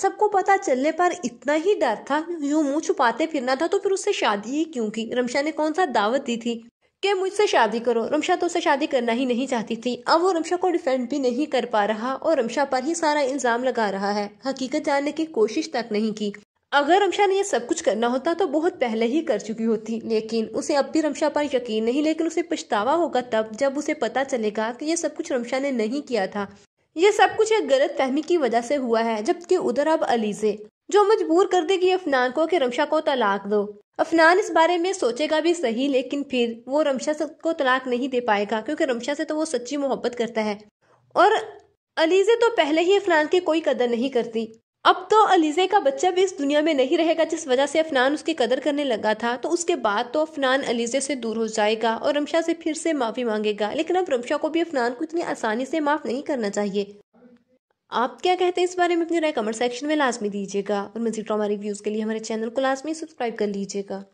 सबको पता चलने पर इतना ही डर था यूं मुंह छुपाते फिरना था तो फिर उससे शादी ही क्यों की रमशा ने कौन सा दावत दी थी कि मुझसे शादी करो रमशा तो उससे शादी करना ही नहीं चाहती थी अब वो रमशा को डिफेंड भी नहीं कर पा रहा और रमशा पर ही सारा इल्ज़ाम लगा रहा है हकीकत जानने की कोशिश तक नहीं की अगर रमशा ने यह सब कुछ करना होता तो बहुत पहले ही कर चुकी होती लेकिन उसे अब भी रमशा पर यकीन नहीं लेकिन उसे पछतावा होगा तब जब उसे पता चलेगा कि यह सब कुछ रमशा ने नहीं किया था ये सब कुछ एक गलत फहमी की वजह से हुआ है जबकि उधर अब अली से जो मजबूर कर देगी अफनान को कि रमशा को तलाक दो अफनान इस बारे में सोचेगा भी सही लेकिन फिर वो रमशा को तलाक नहीं दे पाएगा क्योंकि रमशा से तो वो सच्ची मोहब्बत करता है और अलीजे तो पहले ही अफनान के कोई कदर नहीं करती अब तो अलीजे का बच्चा भी इस दुनिया में नहीं रहेगा जिस वजह से अफनान उसकी कदर करने लगा था तो उसके बाद तो अफनान अलीजे से दूर हो जाएगा और रमशा से फिर से माफ़ी मांगेगा लेकिन अब रमशा को भी अफनान को इतनी आसानी से माफ़ नहीं करना चाहिए आप क्या कहते हैं इस बारे में अपनी राय कमेंट सेक्शन में लाजमी दीजिएगा और मजीद हमारे रिव्यूज़ के लिए हमारे चैनल को लाजमी सब्सक्राइब कर लीजिएगा